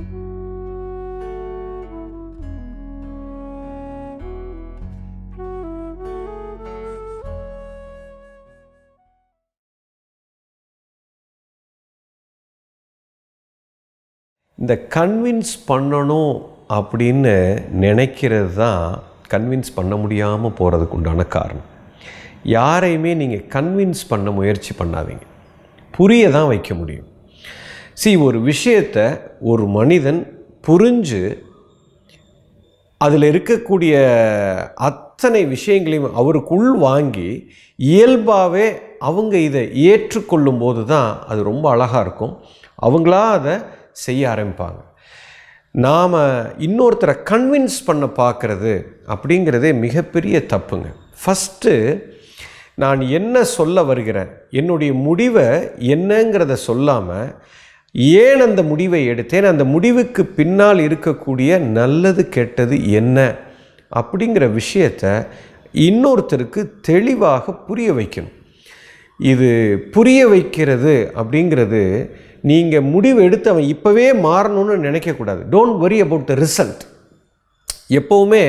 இந்த கன்வின்ஸ் பண்ணணும் அப்படின்னு நினைக்கிறது தான் கன்வின்ஸ் பண்ண முடியாமல் போகிறதுக்கு உண்டான காரணம் யாரையுமே நீங்கள் கன்வின்ஸ் பண்ண முயற்சி பண்ணாதீங்க புரிய தான் வைக்க முடியும் சி ஒரு விஷயத்தை ஒரு மனிதன் புரிஞ்சு அதில் இருக்கக்கூடிய அத்தனை விஷயங்களையும் அவருக்குள் வாங்கி இயல்பாகவே அவங்க இதை ஏற்றுக்கொள்ளும் போது தான் அது ரொம்ப அழகாக இருக்கும் அவங்களா அதை செய்ய ஆரம்பிப்பாங்க நாம் இன்னொருத்தரை கன்வின்ஸ் பண்ண பார்க்குறது அப்படிங்கிறதே மிகப்பெரிய தப்புங்க ஃபஸ்ட்டு நான் என்ன சொல்ல வருகிறேன் என்னுடைய முடிவை என்னங்கிறத சொல்லாமல் ஏன் அந்த முடிவை எடுத்தேன் அந்த முடிவுக்கு பின்னால் இருக்கக்கூடிய நல்லது கெட்டது என்ன அப்படிங்கிற விஷயத்தை இன்னொருத்தருக்கு தெளிவாக புரிய வைக்கணும் இது புரிய வைக்கிறது அப்படிங்கிறது நீங்கள் முடிவு எடுத்து அவன் இப்போவே மாறணும்னு நினைக்கக்கூடாது don't worry about the result எப்போவுமே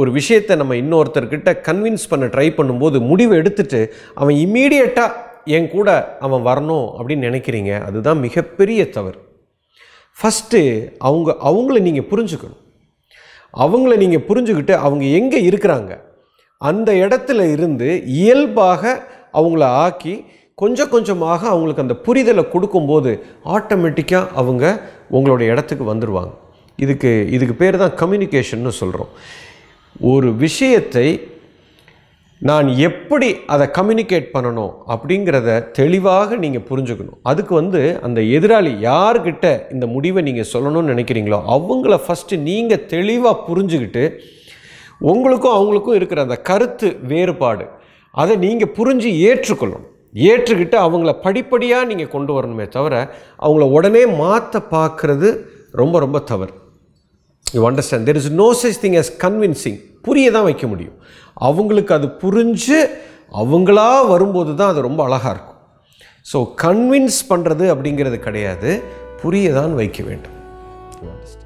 ஒரு விஷயத்தை நம்ம இன்னொருத்தர்கிட்ட கன்வின்ஸ் பண்ண ட்ரை பண்ணும்போது முடிவு எடுத்துட்டு அவன் இம்மீடியட்டாக என் கூட அவன் வரணும் அப்படின்னு நினைக்கிறீங்க அதுதான் மிகப்பெரிய தவறு ஃபஸ்ட்டு அவங்க அவங்கள நீங்கள் புரிஞ்சுக்கணும் அவங்கள நீங்கள் புரிஞ்சுக்கிட்டு அவங்க எங்கே இருக்கிறாங்க அந்த இடத்துல இருந்து இயல்பாக அவங்கள ஆக்கி கொஞ்சம் கொஞ்சமாக அவங்களுக்கு அந்த புரிதலை கொடுக்கும்போது ஆட்டோமேட்டிக்காக அவங்க உங்களுடைய இடத்துக்கு வந்துடுவாங்க இதுக்கு இதுக்கு பேர் தான் கம்யூனிகேஷன்னு சொல்கிறோம் ஒரு விஷயத்தை நான் எப்படி அதை கம்யூனிகேட் பண்ணணும் அப்படிங்கிறத தெளிவாக நீங்கள் புரிஞ்சுக்கணும் அதுக்கு வந்து அந்த எதிராளி யார்கிட்ட இந்த முடிவை நீங்கள் சொல்லணும்னு நினைக்கிறீங்களோ அவங்கள ஃபஸ்ட்டு நீங்கள் தெளிவாக புரிஞ்சுக்கிட்டு உங்களுக்கும் அவங்களுக்கும் இருக்கிற அந்த கருத்து வேறுபாடு அதை நீங்கள் புரிஞ்சு ஏற்றுக்கொள்ளணும் ஏற்றுக்கிட்டு அவங்கள படிப்படியாக நீங்கள் கொண்டு வரணுமே தவிர அவங்கள உடனே மாற்ற பார்க்குறது ரொம்ப ரொம்ப தவறு you understand there is no such thing as convincing புரிய தான் வைக்க முடியும் அவங்களுக்கு அது புரிஞ்சு அவங்களா வரும்போது தான் அது ரொம்ப அழகாக இருக்கும் ஸோ கன்வின்ஸ் பண்ணுறது அப்படிங்கிறது கிடையாது புரிய தான் வைக்க வேண்டும்